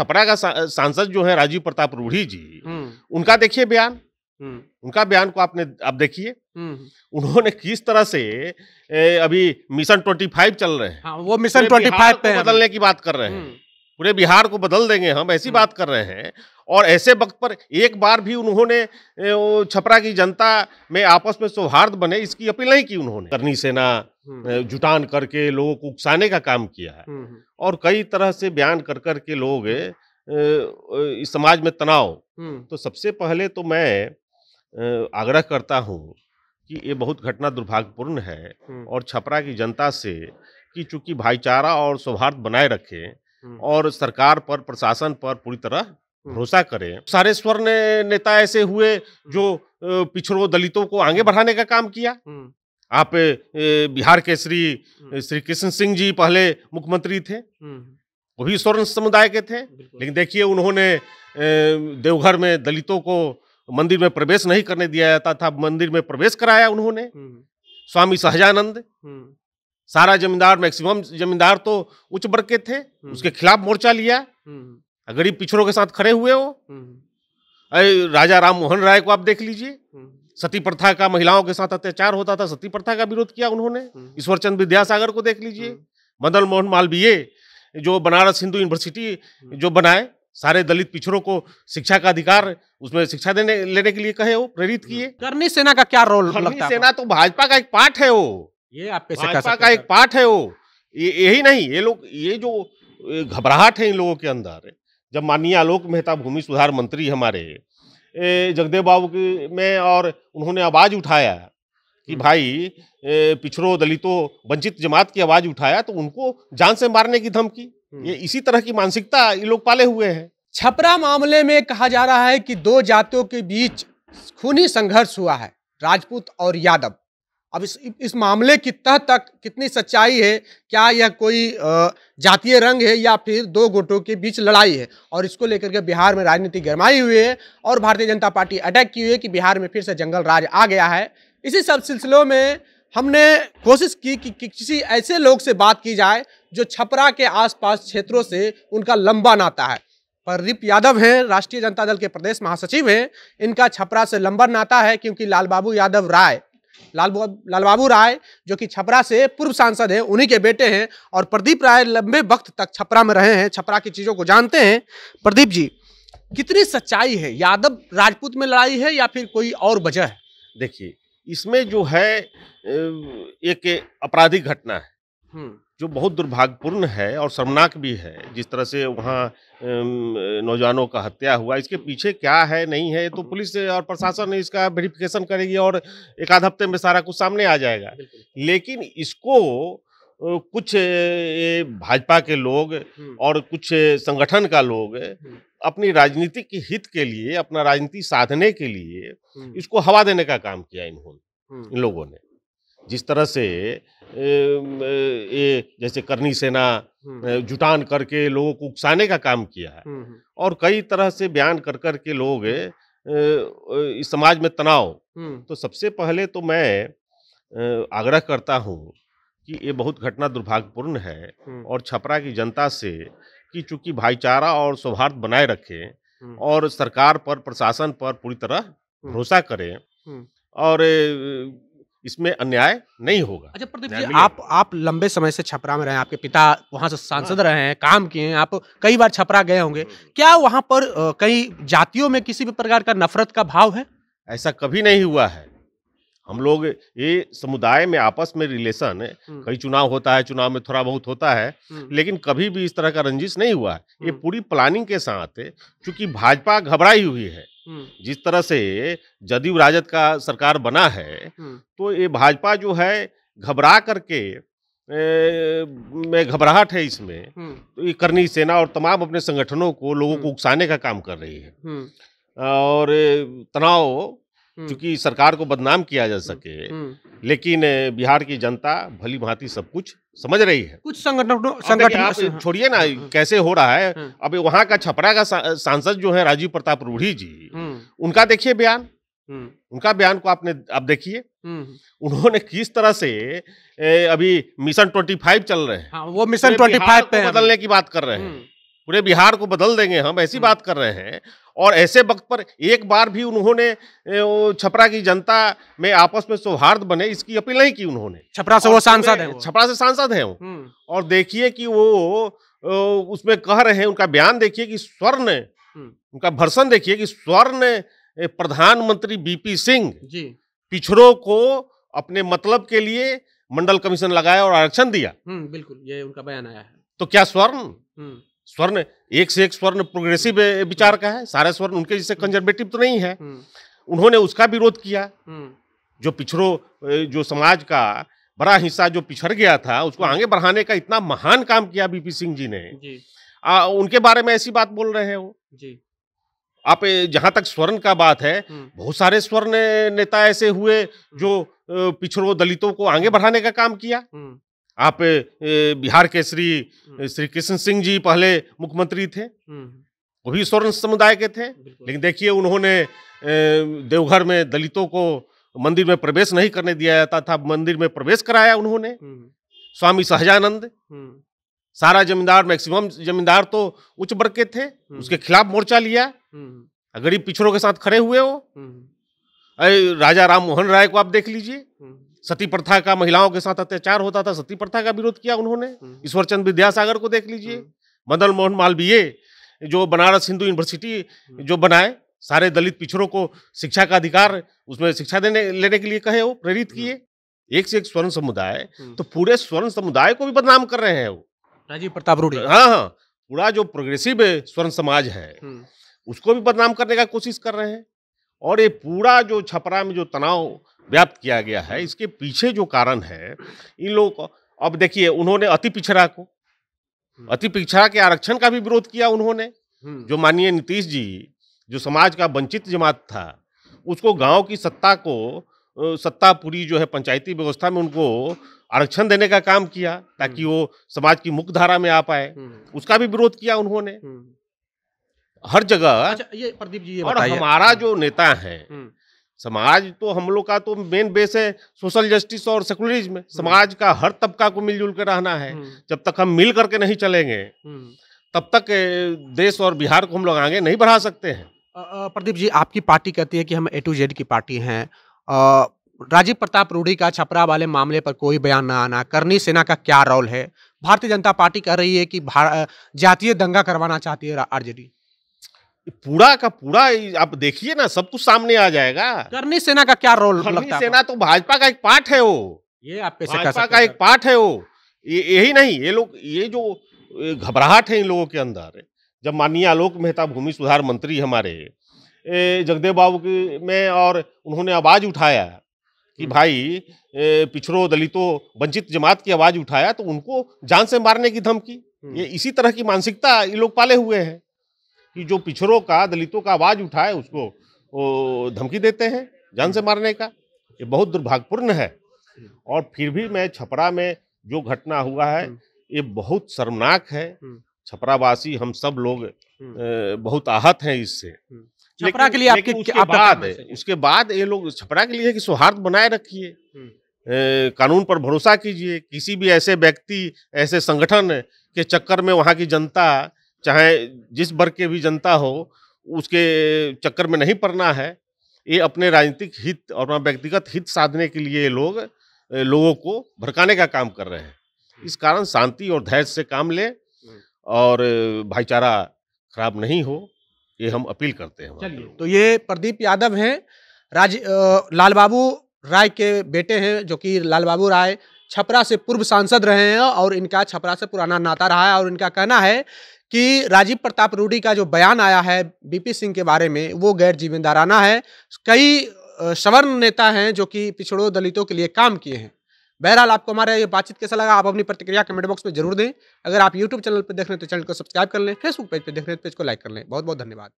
थपरा का सांसद जो है राजीव प्रताप रूढ़ी जी हम्म। उनका देखिए बयान हम्म। उनका बयान को आपने आप देखिए हम्म। उन्होंने किस तरह से ए, अभी मिशन ट्वेंटी फाइव चल रहे हैं हाँ, वो मिशन ट्वेंटी फाइव पे बदलने की बात कर रहे हैं पूरे बिहार को बदल देंगे हम ऐसी बात कर रहे हैं और ऐसे वक्त पर एक बार भी उन्होंने छपरा की जनता में आपस में सौहार्द बने इसकी अपील नहीं की उन्होंने करनी सेना हम्म। जुटान करके लोगों को उकसाने का काम किया है हम्म, हम्म। और कई तरह से बयान कर कर के लोग इस समाज में तनाव तो सबसे पहले तो मैं आग्रह करता हूँ कि ये बहुत घटना दुर्भाग्यपूर्ण है और छपरा की जनता से कि चूंकि भाईचारा और सौहार्द बनाए रखें और सरकार पर प्रशासन पर पूरी तरह भरोसा करें सारे स्वर ने नेता ऐसे हुए जो पिछड़ों दलितों को आगे बढ़ाने का काम किया आप बिहार के श्री हम्म। श्री कृष्ण सिंह जी पहले मुख्यमंत्री थे हम्म। वो भी स्वर्ण समुदाय के थे लेकिन देखिए उन्होंने देवघर में दलितों को मंदिर में प्रवेश नहीं करने दिया जाता था मंदिर में प्रवेश कराया उन्होंने हम्म। स्वामी सहजानंद सारा जमींदार मैक्सिमम जमींदार तो उच्च वर्ग के थे उसके खिलाफ मोर्चा लिया गरीब पिछड़ों के साथ खड़े हुए हो राजा राम मोहन राय को आप देख लीजिए सती प्रथा का महिलाओं के साथ अत्याचार होता था सती प्रथा का विरोध किया उन्होंने हम्म। ईश्वरचंद विद्यासागर को देख लीजिए हम्म। मदन मोहन मालवीय जो बनारस हिंदू यूनिवर्सिटी हम्म। जो बनाए सारे दलित पिछड़ों को शिक्षा का अधिकार उसमें शिक्षा देने लेने के लिए कहे वो प्रेरित किए करनी सेना का क्या रोल लगता सेना तो भाजपा का एक पार्ट है वो ये आप भाजपा का एक पार्ट है वो यही नहीं ये लोग ये जो घबराहट है इन लोगों के अंदर जब माननीय आलोक मेहता भूमि सुधार मंत्री हमारे जगदेव बाबू की में और उन्होंने आवाज़ उठाया कि हम्म। भाई पिछड़ों दलितों वंचित जमात की आवाज़ उठाया तो उनको जान से मारने की धमकी हम्म। ये इसी तरह की मानसिकता ये लोग पाले हुए हैं छपरा मामले में कहा जा रहा है कि दो जातियों के बीच खूनी संघर्ष हुआ है राजपूत और यादव अब इस इस मामले की तह तक कितनी सच्चाई है क्या यह कोई जातीय रंग है या फिर दो गुटों के बीच लड़ाई है और इसको लेकर के बिहार में राजनीति गरमाई हुई है और भारतीय जनता पार्टी अटैक की हुई है कि बिहार में फिर से जंगल राज आ गया है इसी सब सिलसिलों में हमने कोशिश की कि, किसी ऐसे लोग से बात की जाए जो छपरा के आसपास क्षेत्रों से उनका लंबा नाता है प्रदीप यादव हैं राष्ट्रीय जनता दल के प्रदेश महासचिव हैं इनका छपरा से लंबा नाता है क्योंकि लाल बाबू यादव राय लाल लाल बाबू राय जो कि छपरा से पूर्व सांसद हैं उन्हीं के बेटे हैं और प्रदीप राय लंबे वक्त तक छपरा में रहे हैं छपरा की चीज़ों को जानते हैं प्रदीप जी कितनी सच्चाई है यादव राजपूत में लड़ाई है या फिर कोई और वजह है देखिए इसमें जो है एक आपराधिक घटना है हम्म। जो बहुत दुर्भाग्यपूर्ण है और शर्मनाक भी है जिस तरह से वहाँ नौजवानों का हत्या हुआ इसके पीछे क्या है नहीं है तो पुलिस और प्रशासन इसका वेरिफिकेशन करेगी और एक आध हफ्ते में सारा कुछ सामने आ जाएगा लेकिन इसको कुछ भाजपा के लोग हम्म। और कुछ संगठन का लोग हम्म। अपनी राजनीतिक हित के लिए अपना राजनीति साधने के लिए हम्म। इसको हवा देने का काम किया इन्होंने इन लोगों ने जिस तरह से ये जैसे करनी सेना जुटान करके लोगों को उकसाने का काम किया है और कई तरह से बयान कर कर के लोग इस समाज में तनाव तो सबसे पहले तो मैं आग्रह करता हूँ कि ये बहुत घटना दुर्भाग्यपूर्ण है और छपरा की जनता से कि चूंकि भाईचारा और सौहार्द बनाए रखें और सरकार पर प्रशासन पर पूरी तरह भरोसा करें और इसमें अन्याय नहीं होगा अच्छा प्रदीप जी आप आप लंबे समय से छपरा में रहे आपके पिता वहां से सांसद हाँ। रहे हैं काम किए हैं आप कई बार छपरा गए होंगे हाँ, हाँ। क्या वहां पर कई जातियों में किसी भी प्रकार का नफरत का भाव है ऐसा कभी नहीं हुआ है हम लोग ये समुदाय में आपस में रिलेशन हम्म। कई चुनाव होता है चुनाव में थोड़ा बहुत होता है हम्म। लेकिन कभी भी इस तरह का रंजिश नहीं हुआ है ये हम्म। पूरी प्लानिंग के साथ चूंकि भाजपा घबराई हुई है जिस तरह से जदयू राजद का सरकार बना है तो ये भाजपा जो है घबरा करके मैं में घबराहट है इसमें तो ये करनी सेना और तमाम अपने संगठनों को लोगों को उकसाने का काम कर रही है और तनाव हम्म। क्योंकि सरकार को बदनाम किया जा हम्म, सके हम्म। लेकिन बिहार की जनता भली भांति सब कुछ समझ रही है कुछ संगठन छोड़िए ना कैसे हो रहा है अब वहाँ का छपरा का सांसद जो है राजीव प्रताप रूढ़ी जी उनका देखिए बयान उनका बयान को आपने आप देखिए उन्होंने किस तरह से ए, अभी मिशन ट्वेंटी फाइव चल रहे हैं हाँ, वो मिशन ट्वेंटी फाइव बदलने की बात कर रहे हैं पूरे बिहार को बदल देंगे हम ऐसी हम्म। बात कर रहे हैं और ऐसे वक्त पर एक बार भी उन्होंने छपरा की जनता में आपस में सौहार्द बने इसकी अपील नहीं की उन्होंने छपरा से वो सांसद है छपरा से सांसद है हम्म। और देखिए कि वो उसमें कह रहे हैं उनका बयान देखिए कि स्वर्ण हम्म। उनका भर्सन देखिए कि स्वर्ण प्रधानमंत्री बीपी सिंह पिछड़ों को अपने मतलब के लिए मंडल कमीशन लगाया और आरक्षण दिया बिल्कुल ये उनका बयान आया है तो क्या स्वर्ण स्वर्ण एक से एक स्वर्ण प्रोग्रेसिव विचार का है सारे स्वर्ण उनके जैसे कंजर्वेटिव तो नहीं है हम्म। उन्होंने उसका विरोध किया हम्म। जो पिछड़ो जो समाज का बड़ा हिस्सा जो पिछड़ गया था उसको हम्म। आगे बढ़ाने का इतना महान काम किया बीपी सिंह जी ने जी। आ, उनके बारे में ऐसी बात बोल रहे हो जी आप जहां तक स्वर्ण का बात है बहुत सारे स्वर्ण नेता ऐसे हुए जो पिछड़ों दलितों को आगे बढ़ाने का काम किया आप बिहार के श्री हम्म। श्री कृष्ण सिंह जी पहले मुख्यमंत्री थे हम्म। वो भी स्वर्ण समुदाय के थे लेकिन देखिए उन्होंने देवघर में दलितों को मंदिर में प्रवेश नहीं करने दिया जाता था मंदिर में प्रवेश कराया उन्होंने हम्म। स्वामी सहजानंद सारा जमींदार मैक्सिमम जमींदार तो उच्च वर्ग के थे उसके खिलाफ मोर्चा लिया गरीब पिछड़ों के साथ खड़े हुए हो राजा राम मोहन राय को आप देख लीजिए सती प्रथा का महिलाओं के साथ अत्याचार होता था सती प्रथा का विरोध किया उन्होंने हम्म। ईश्वरचंद विद्यासागर को देख लीजिए हम्म। मदन मोहन मालवीय जो बनारस हिंदू यूनिवर्सिटी हम्म। जो बनाए सारे दलित पिछड़ों को शिक्षा का अधिकार उसमें शिक्षा देने लेने के लिए कहे वो प्रेरित किए एक से एक स्वर्ण समुदाय तो पूरे स्वर्ण समुदाय को भी बदनाम कर रहे हैं वो राजीव प्रताप रूढ़ी हाँ हाँ पूरा जो प्रोग्रेसिव स्वर्ण समाज है उसको भी बदनाम करने का कोशिश कर रहे हैं और ये पूरा जो छपरा में जो तनाव व्याप्त किया गया है इसके पीछे जो कारण है इन लोगों को अब देखिए उन्होंने अति पिछड़ा को हम्म। अति पिछड़ा के आरक्षण का भी विरोध किया उन्होंने हम्म। जो माननीय नीतीश जी जो समाज का वंचित जमात था उसको गांव की सत्ता को सत्ता पूरी जो है पंचायती व्यवस्था में उनको आरक्षण देने का काम किया ताकि हम्म। वो समाज की मुख्य धारा में आ पाए उसका भी विरोध किया उन्होंने हर जगह अच्छा, ये प्रदीप जी ये और हमारा जो नेता है समाज तो हम लोग का तो मेन बेस है सोशल जस्टिस और सेकुलरिज्म समाज का हर तबका को मिलजुल कर रहना है हम्म। जब तक हम मिल करके नहीं चलेंगे हम्म। तब तक देश और बिहार को हम लोग आगे नहीं बढ़ा सकते हैं प्रदीप जी आपकी पार्टी कहती है कि हम ए टू जेड की पार्टी हैं राजीव प्रताप रूढ़ी का छपरा वाले मामले पर कोई बयान न आना करनी सेना का क्या रोल है भारतीय जनता पार्टी कह रही है कि जातीय दंगा करवाना चाहती है आरजेडी पूरा का पूरा आप देखिए ना सब कुछ सामने आ जाएगा करनी सेना का क्या रोल लगता सेना तो भाजपा का एक पार्ट है वो ये आप कैसे भाजपा का एक पार्ट है वो यही नहीं ये लोग ये जो घबराहट है इन लोगों के अंदर जब माननीय आलोक मेहता भूमि सुधार मंत्री हमारे जगदेव बाबू के में और उन्होंने आवाज उठाया कि हम्म। भाई पिछड़ों दलितों वंचित जमात की आवाज उठाया तो उनको जान से मारने की धमकी हम्म। ये इसी तरह की मानसिकता ये लोग पाले हुए हैं कि जो पिछड़ों का दलितों का आवाज़ उठाए उसको धमकी देते हैं जान से मारने का ये बहुत दुर्भाग्यपूर्ण है और फिर भी मैं छपरा में जो घटना हुआ है हम्म। ये बहुत शर्मनाक है हम्म। छपरावासी हम सब लोग हम्म। बहुत आहत हैं इससे छपरा के लिए आपके उसके आप बाद उसके बाद ये लोग छपरा के लिए कि सौहार्द बनाए रखिए कानून पर भरोसा कीजिए किसी भी ऐसे व्यक्ति ऐसे संगठन के चक्कर में वहाँ की जनता चाहे जिस वर्ग के भी जनता हो उसके चक्कर में नहीं पड़ना है ये अपने राजनीतिक हित और अपना व्यक्तिगत हित साधने के लिए लोग लोगों को भड़काने का काम कर रहे हैं इस कारण शांति और धैर्य से काम लें और भाईचारा खराब नहीं हो ये हम अपील करते हैं चलिए तो ये प्रदीप यादव हैं राज लाल बाबू राय के बेटे हैं जो कि लाल बाबू राय छपरा से पूर्व सांसद रहे हैं और इनका छपरा से पुराना नाता रहा है और इनका कहना है कि राजीव प्रताप रूडी का जो बयान आया है बीपी सिंह के बारे में वो गैर जिम्मेदाराना है कई सवर्ण नेता हैं जो कि पिछड़ों दलितों के लिए काम किए हैं बहरहाल आपको हमारा ये बातचीत कैसा लगा आप अपनी प्रतिक्रिया कमेंट बॉक्स में जरूर दें अगर आप यूट्यूब चैनल पर देख रहे हैं तो चैनल को सब्सक्राइब कर लें फेसबुक पेज पर देख रहे हैं तो पेज को लाइक कर लें बहुत बहुत धन्यवाद